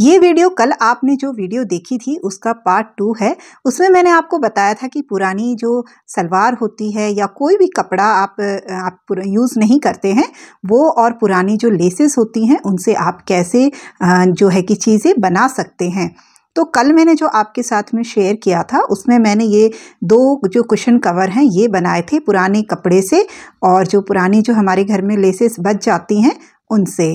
ये वीडियो कल आपने जो वीडियो देखी थी उसका पार्ट टू है उसमें मैंने आपको बताया था कि पुरानी जो सलवार होती है या कोई भी कपड़ा आप आप यूज़ नहीं करते हैं वो और पुरानी जो लेसेस होती हैं उनसे आप कैसे जो है कि चीज़ें बना सकते हैं तो कल मैंने जो आपके साथ में शेयर किया था उसमें मैंने ये दो जो कुशन कवर हैं ये बनाए थे पुराने कपड़े से और जो पुरानी जो हमारे घर में लेसेस बच जाती हैं उनसे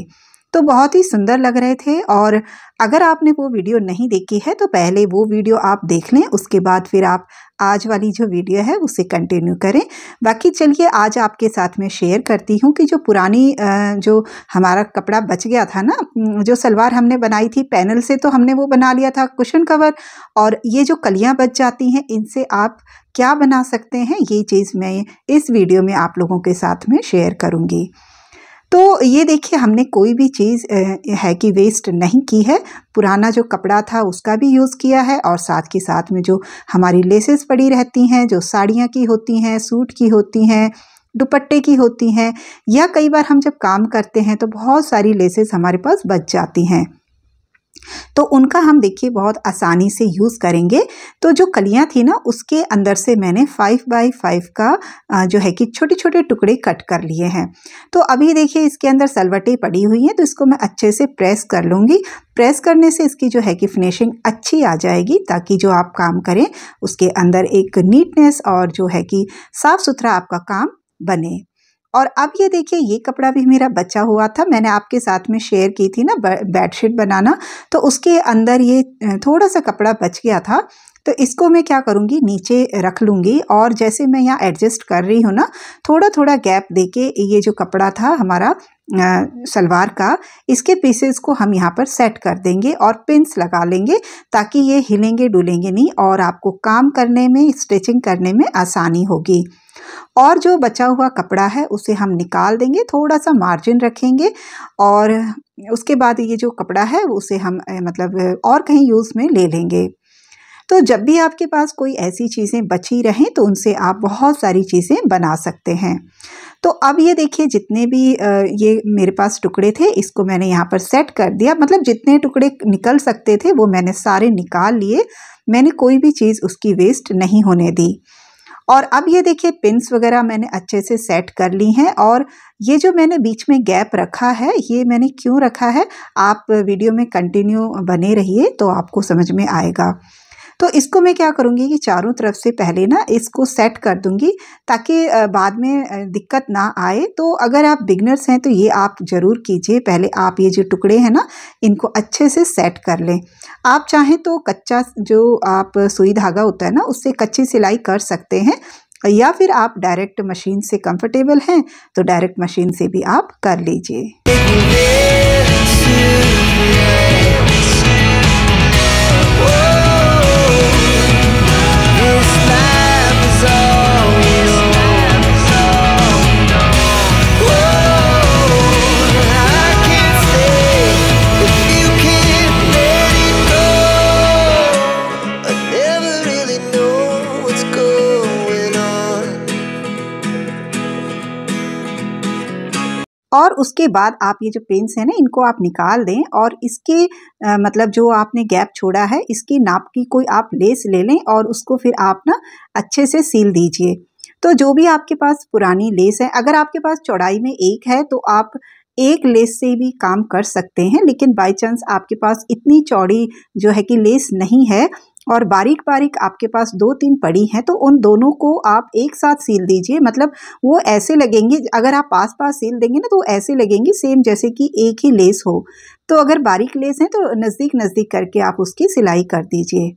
तो बहुत ही सुंदर लग रहे थे और अगर आपने वो वीडियो नहीं देखी है तो पहले वो वीडियो आप देख लें उसके बाद फिर आप आज वाली जो वीडियो है उसे कंटिन्यू करें बाकी चलिए आज आपके साथ में शेयर करती हूँ कि जो पुरानी जो हमारा कपड़ा बच गया था ना जो सलवार हमने बनाई थी पैनल से तो हमने वो बना लिया था कुशन कवर और ये जो कलियाँ बच जाती हैं इनसे आप क्या बना सकते हैं ये चीज़ मैं इस वीडियो में आप लोगों के साथ में शेयर करूँगी तो ये देखिए हमने कोई भी चीज़ है कि वेस्ट नहीं की है पुराना जो कपड़ा था उसका भी यूज़ किया है और साथ के साथ में जो हमारी लेसेस पड़ी रहती हैं जो साड़ियाँ की होती हैं सूट की होती हैं दुपट्टे की होती हैं या कई बार हम जब काम करते हैं तो बहुत सारी लेसेस हमारे पास बच जाती हैं तो उनका हम देखिए बहुत आसानी से यूज़ करेंगे तो जो कलियाँ थी ना उसके अंदर से मैंने फाइव बाई फाइव का जो है कि छोटे छोटे टुकड़े कट कर लिए हैं तो अभी देखिए इसके अंदर सलवटें पड़ी हुई हैं तो इसको मैं अच्छे से प्रेस कर लूँगी प्रेस करने से इसकी जो है कि फिनिशिंग अच्छी आ जाएगी ताकि जो आप काम करें उसके अंदर एक नीटनेस और जो है कि साफ़ सुथरा आपका काम बने और अब ये देखिए ये कपड़ा भी मेरा बचा हुआ था मैंने आपके साथ में शेयर की थी ना बेडशीट बनाना तो उसके अंदर ये थोड़ा सा कपड़ा बच गया था तो इसको मैं क्या करूँगी नीचे रख लूँगी और जैसे मैं यहाँ एडजस्ट कर रही हूँ ना थोड़ा थोड़ा गैप देके ये जो कपड़ा था हमारा सलवार का इसके पीसेस को हम यहाँ पर सेट कर देंगे और पिंस लगा लेंगे ताकि ये हिलेंगे डुलेंगे नहीं और आपको काम करने में स्टिचिंग करने में आसानी होगी और जो बचा हुआ कपड़ा है उसे हम निकाल देंगे थोड़ा सा मार्जिन रखेंगे और उसके बाद ये जो कपड़ा है उसे हम मतलब और कहीं यूज़ में ले लेंगे तो जब भी आपके पास कोई ऐसी चीज़ें बची रहें तो उनसे आप बहुत सारी चीज़ें बना सकते हैं तो अब ये देखिए जितने भी ये मेरे पास टुकड़े थे इसको मैंने यहाँ पर सेट कर दिया मतलब जितने टुकड़े निकल सकते थे वो मैंने सारे निकाल लिए मैंने कोई भी चीज़ उसकी वेस्ट नहीं होने दी और अब ये देखिए पिंस वगैरह मैंने अच्छे से सेट कर ली हैं और ये जो मैंने बीच में गैप रखा है ये मैंने क्यों रखा है आप वीडियो में कंटिन्यू बने रहिए तो आपको समझ में आएगा तो इसको मैं क्या करूँगी कि चारों तरफ से पहले ना इसको सेट कर दूँगी ताकि बाद में दिक्कत ना आए तो अगर आप बिगनर्स हैं तो ये आप ज़रूर कीजिए पहले आप ये जो टुकड़े हैं ना इनको अच्छे से सेट कर लें आप चाहें तो कच्चा जो आप सुई धागा होता है ना उससे कच्ची सिलाई कर सकते हैं या फिर आप डायरेक्ट मशीन से कंफर्टेबल हैं तो डायरेक्ट मशीन से भी आप कर लीजिए और उसके बाद आप ये जो पेंस हैं ना इनको आप निकाल दें और इसके आ, मतलब जो आपने गैप छोड़ा है इसकी नाप की कोई आप लेस ले लें और उसको फिर आप ना अच्छे से सील दीजिए तो जो भी आपके पास पुरानी लेस है अगर आपके पास चौड़ाई में एक है तो आप एक लेस से भी काम कर सकते हैं लेकिन बाय चांस आपके पास इतनी चौड़ी जो है कि लेस नहीं है और बारीक बारीक आपके पास दो तीन पड़ी हैं तो उन दोनों को आप एक साथ सील दीजिए मतलब वो ऐसे लगेंगे अगर आप पास पास सील देंगे ना तो ऐसे लगेंगी सेम जैसे कि एक ही लेस हो तो अगर बारीक लेस हैं तो नज़दीक नज़दीक करके आप उसकी सिलाई कर दीजिए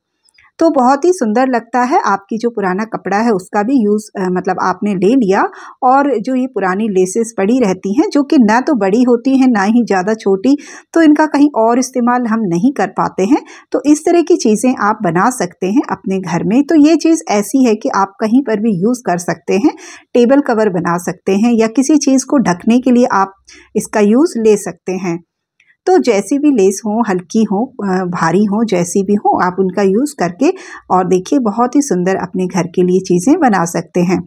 तो बहुत ही सुंदर लगता है आपकी जो पुराना कपड़ा है उसका भी यूज़ मतलब आपने ले लिया और जो ये पुरानी लेसेस पड़ी रहती हैं जो कि ना तो बड़ी होती हैं ना ही ज़्यादा छोटी तो इनका कहीं और इस्तेमाल हम नहीं कर पाते हैं तो इस तरह की चीज़ें आप बना सकते हैं अपने घर में तो ये चीज़ ऐसी है कि आप कहीं पर भी यूज़ कर सकते हैं टेबल कवर बना सकते हैं या किसी चीज़ को ढकने के लिए आप इसका यूज़ ले सकते हैं तो जैसी भी लेस हो हल्की हो भारी हो जैसी भी हो आप उनका यूज़ करके और देखिए बहुत ही सुंदर अपने घर के लिए चीज़ें बना सकते हैं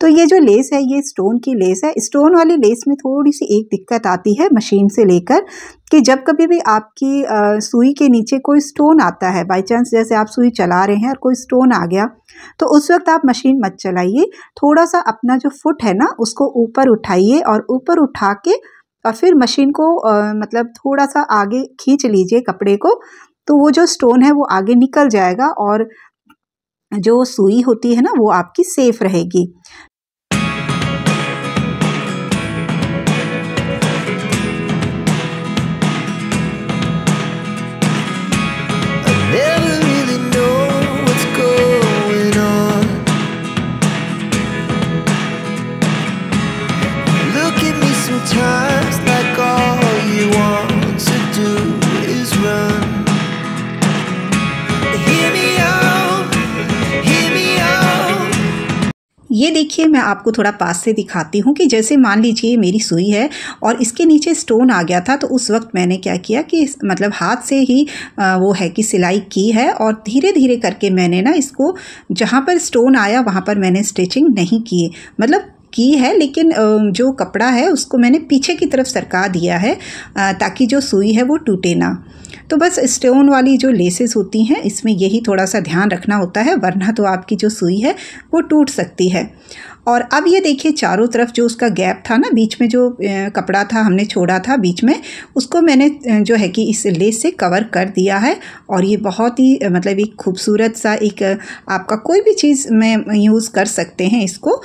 तो ये जो लेस है ये स्टोन की लेस है स्टोन वाली लेस में थोड़ी सी एक दिक्कत आती है मशीन से लेकर कि जब कभी भी आपकी आ, सुई के नीचे कोई स्टोन आता है बाई चांस जैसे आप सुई चला रहे हैं और कोई स्टोन आ गया तो उस वक्त आप मशीन मत चलाइए थोड़ा सा अपना जो फुट है ना उसको ऊपर उठाइए और ऊपर उठा के और फिर मशीन को आ, मतलब थोड़ा सा आगे खींच लीजिए कपड़े को तो वो जो स्टोन है वो आगे निकल जाएगा और जो सुई होती है ना वो आपकी सेफ़ रहेगी ये देखिए मैं आपको थोड़ा पास से दिखाती हूँ कि जैसे मान लीजिए मेरी सुई है और इसके नीचे स्टोन आ गया था तो उस वक्त मैंने क्या किया कि मतलब हाथ से ही वो है कि सिलाई की है और धीरे धीरे करके मैंने ना इसको जहाँ पर स्टोन आया वहाँ पर मैंने स्टिचिंग नहीं की मतलब की है लेकिन जो कपड़ा है उसको मैंने पीछे की तरफ सरका दिया है ताकि जो सुई है वो टूटे ना तो बस स्टोन वाली जो लेसेस होती हैं इसमें यही थोड़ा सा ध्यान रखना होता है वरना तो आपकी जो सुई है वो टूट सकती है और अब ये देखिए चारों तरफ जो उसका गैप था ना बीच में जो कपड़ा था हमने छोड़ा था बीच में उसको मैंने जो है कि इस लेस से कवर कर दिया है और ये बहुत ही मतलब एक खूबसूरत सा एक आपका कोई भी चीज़ में यूज़ कर सकते हैं इसको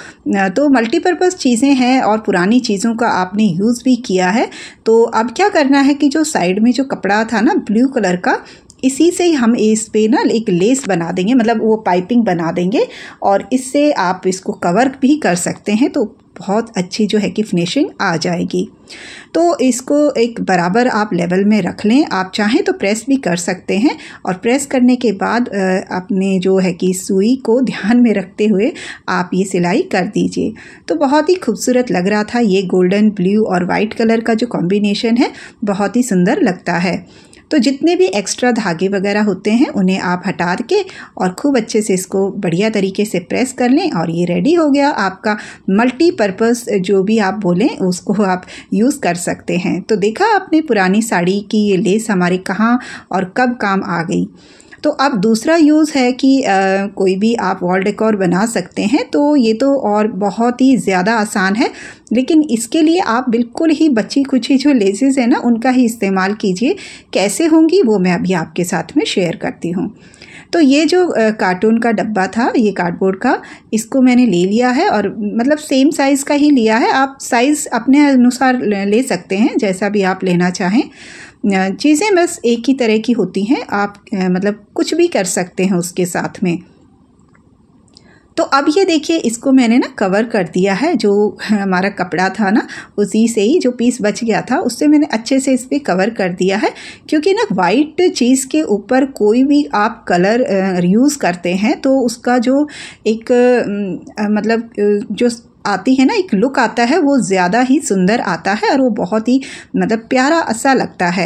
तो मल्टीपर्पज़ चीज़ें हैं और पुरानी चीज़ों का आपने यूज़ भी किया है तो अब क्या करना है कि जो साइड में जो कपड़ा था ना ब्लू कलर का इसी से हम इस पर ना एक लेस बना देंगे मतलब वो पाइपिंग बना देंगे और इससे आप इसको कवर भी कर सकते हैं तो बहुत अच्छी जो है कि फिनिशिंग आ जाएगी तो इसको एक बराबर आप लेवल में रख लें आप चाहें तो प्रेस भी कर सकते हैं और प्रेस करने के बाद अपने जो है कि सुई को ध्यान में रखते हुए आप ये सिलाई कर दीजिए तो बहुत ही खूबसूरत लग रहा था ये गोल्डन ब्लू और वाइट कलर का जो कॉम्बिनेशन है बहुत ही सुंदर लगता है तो जितने भी एक्स्ट्रा धागे वगैरह होते हैं उन्हें आप हटा के और खूब अच्छे से इसको बढ़िया तरीके से प्रेस कर लें और ये रेडी हो गया आपका मल्टीपर्पज़ जो भी आप बोलें उसको आप यूज़ कर सकते हैं तो देखा आपने पुरानी साड़ी की ये लेस हमारे कहाँ और कब काम आ गई तो अब दूसरा यूज़ है कि आ, कोई भी आप वॉल डेकोर बना सकते हैं तो ये तो और बहुत ही ज़्यादा आसान है लेकिन इसके लिए आप बिल्कुल ही बची कुची जो लेजेज़ है ना उनका ही इस्तेमाल कीजिए कैसे होंगी वो मैं अभी आपके साथ में शेयर करती हूँ तो ये जो कार्टून का डब्बा था ये कार्डबोर्ड का इसको मैंने ले लिया है और मतलब सेम साइज़ का ही लिया है आप साइज़ अपने अनुसार ले सकते हैं जैसा भी आप लेना चाहें चीज़ें बस एक ही तरह की होती हैं आप मतलब कुछ भी कर सकते हैं उसके साथ में तो अब ये देखिए इसको मैंने ना कवर कर दिया है जो हमारा कपड़ा था ना उसी से ही जो पीस बच गया था उससे मैंने अच्छे से इस पर कवर कर दिया है क्योंकि ना वाइट चीज़ के ऊपर कोई भी आप कलर यूज़ करते हैं तो उसका जो एक मतलब जो आती है ना एक लुक आता है वो ज़्यादा ही सुंदर आता है और वो बहुत ही मतलब प्यारा ऐसा लगता है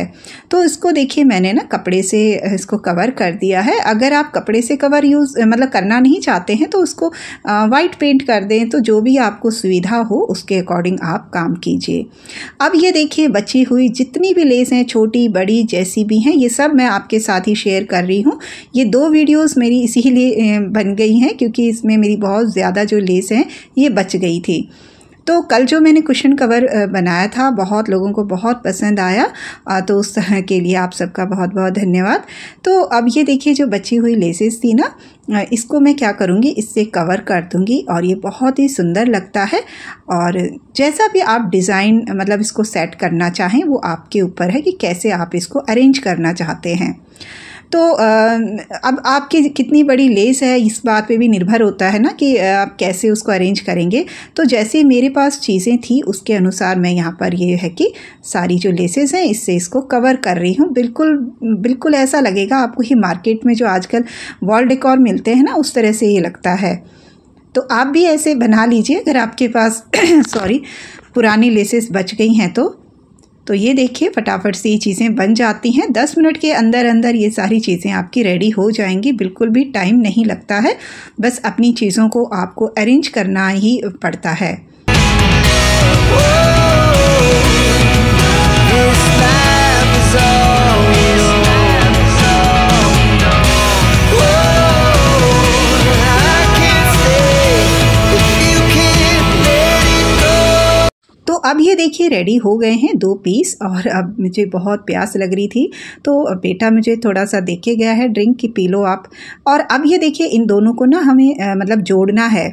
तो इसको देखिए मैंने ना कपड़े से इसको कवर कर दिया है अगर आप कपड़े से कवर यूज़ मतलब करना नहीं चाहते हैं तो उसको वाइट पेंट कर दें तो जो भी आपको सुविधा हो उसके अकॉर्डिंग आप काम कीजिए अब ये देखिए बची हुई जितनी भी लेस हैं छोटी बड़ी जैसी भी हैं ये सब मैं आपके साथ ही शेयर कर रही हूँ ये दो वीडियोज़ मेरी इसीलिए बन गई हैं क्योंकि इसमें मेरी बहुत ज़्यादा जो लेस हैं ये बच गई गई थी तो कल जो मैंने कुशन कवर बनाया था बहुत लोगों को बहुत पसंद आया तो उस के लिए आप सबका बहुत बहुत धन्यवाद तो अब ये देखिए जो बची हुई लेसेस थी ना इसको मैं क्या करूँगी इससे कवर कर दूँगी और ये बहुत ही सुंदर लगता है और जैसा भी आप डिज़ाइन मतलब इसको सेट करना चाहें वो आपके ऊपर है कि कैसे आप इसको अरेंज करना चाहते हैं तो अब आपकी कितनी बड़ी लेस है इस बात पे भी निर्भर होता है ना कि आप कैसे उसको अरेंज करेंगे तो जैसे मेरे पास चीज़ें थी उसके अनुसार मैं यहाँ पर ये है कि सारी जो लेसेस हैं इससे इसको कवर कर रही हूँ बिल्कुल बिल्कुल ऐसा लगेगा आपको ही मार्केट में जो आजकल वॉल डेकोर मिलते हैं ना उस तरह से ये लगता है तो आप भी ऐसे बना लीजिए अगर आपके पास सॉरी पुरानी लेसेस बच गई हैं तो तो ये देखिए फटाफट से ये चीज़ें बन जाती हैं दस मिनट के अंदर अंदर ये सारी चीज़ें आपकी रेडी हो जाएंगी बिल्कुल भी टाइम नहीं लगता है बस अपनी चीज़ों को आपको अरेंज करना ही पड़ता है अब ये देखिए रेडी हो गए हैं दो पीस और अब मुझे बहुत प्यास लग रही थी तो बेटा मुझे थोड़ा सा देखे गया है ड्रिंक की पी लो आप और अब ये देखिए इन दोनों को ना हमें मतलब जोड़ना है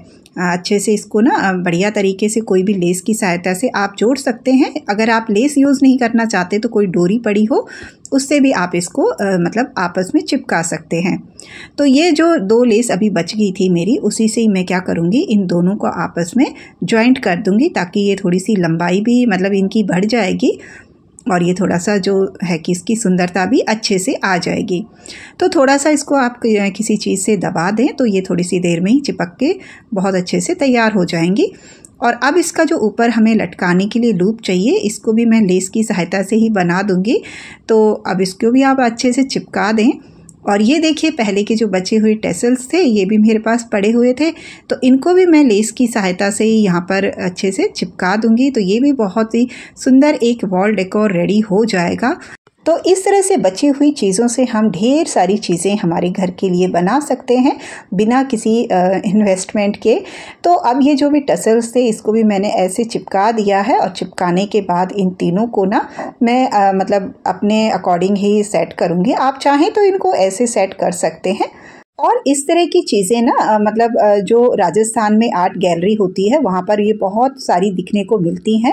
अच्छे से इसको ना बढ़िया तरीके से कोई भी लेस की सहायता से आप जोड़ सकते हैं अगर आप लेस यूज़ नहीं करना चाहते तो कोई डोरी पड़ी हो उससे भी आप इसको आ, मतलब आपस में चिपका सकते हैं तो ये जो दो लेस अभी बच गई थी मेरी उसी से ही मैं क्या करूँगी इन दोनों को आपस में ज्वाइंट कर दूँगी ताकि ये थोड़ी सी लंबाई भी मतलब इनकी बढ़ जाएगी और ये थोड़ा सा जो है कि इसकी सुंदरता भी अच्छे से आ जाएगी तो थोड़ा सा इसको आप किसी चीज़ से दबा दें तो ये थोड़ी सी देर में ही चिपक के बहुत अच्छे से तैयार हो जाएंगी और अब इसका जो ऊपर हमें लटकाने के लिए लूप चाहिए इसको भी मैं लेस की सहायता से ही बना दूंगी तो अब इसको भी आप अच्छे से चिपका दें और ये देखिए पहले के जो बचे हुए टेसल्स थे ये भी मेरे पास पड़े हुए थे तो इनको भी मैं लेस की सहायता से ही यहाँ पर अच्छे से चिपका दूँगी तो ये भी बहुत ही सुंदर एक वॉल डेकोर रेडी हो जाएगा तो इस तरह से बची हुई चीज़ों से हम ढेर सारी चीज़ें हमारे घर के लिए बना सकते हैं बिना किसी इन्वेस्टमेंट के तो अब ये जो भी टसल्स थे इसको भी मैंने ऐसे चिपका दिया है और चिपकाने के बाद इन तीनों को ना मैं आ, मतलब अपने अकॉर्डिंग ही सेट करूँगी आप चाहें तो इनको ऐसे सेट कर सकते हैं और इस तरह की चीज़ें ना मतलब जो राजस्थान में आर्ट गैलरी होती है वहाँ पर ये बहुत सारी दिखने को मिलती हैं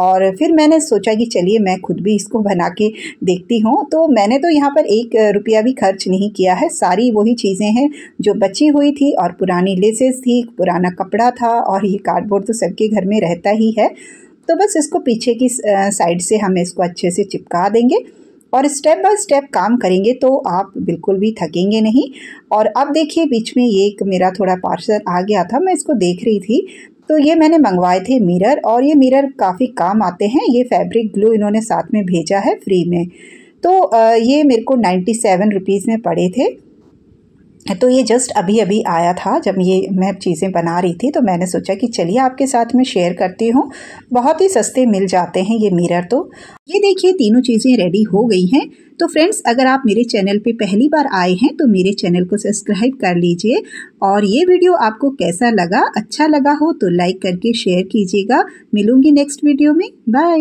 और फिर मैंने सोचा कि चलिए मैं खुद भी इसको बना के देखती हूँ तो मैंने तो यहाँ पर एक रुपया भी खर्च नहीं किया है सारी वही चीज़ें हैं जो बची हुई थी और पुरानी लेसेस थी पुराना कपड़ा था और ये कार्डबोर्ड तो सबके घर में रहता ही है तो बस इसको पीछे की साइड से हम इसको अच्छे से चिपका देंगे और स्टेप बाय स्टेप काम करेंगे तो आप बिल्कुल भी थकेंगे नहीं और अब देखिए बीच में ये एक मेरा थोड़ा पार्सल आ गया था मैं इसको देख रही थी तो ये मैंने मंगवाए थे मिरर और ये मिरर काफ़ी काम आते हैं ये फैब्रिक ग्लू इन्होंने साथ में भेजा है फ्री में तो ये मेरे को नाइन्टी सेवन रुपीज़ में पड़े थे तो ये जस्ट अभी अभी आया था जब ये मैं चीज़ें बना रही थी तो मैंने सोचा कि चलिए आपके साथ मैं शेयर करती हूँ बहुत ही सस्ते मिल जाते हैं ये मिरर तो ये देखिए तीनों चीज़ें रेडी हो गई हैं तो फ्रेंड्स अगर आप मेरे चैनल पे पहली बार आए हैं तो मेरे चैनल को सब्सक्राइब कर लीजिए और ये वीडियो आपको कैसा लगा अच्छा लगा हो तो लाइक करके शेयर कीजिएगा मिलूँगी नेक्स्ट वीडियो में बाय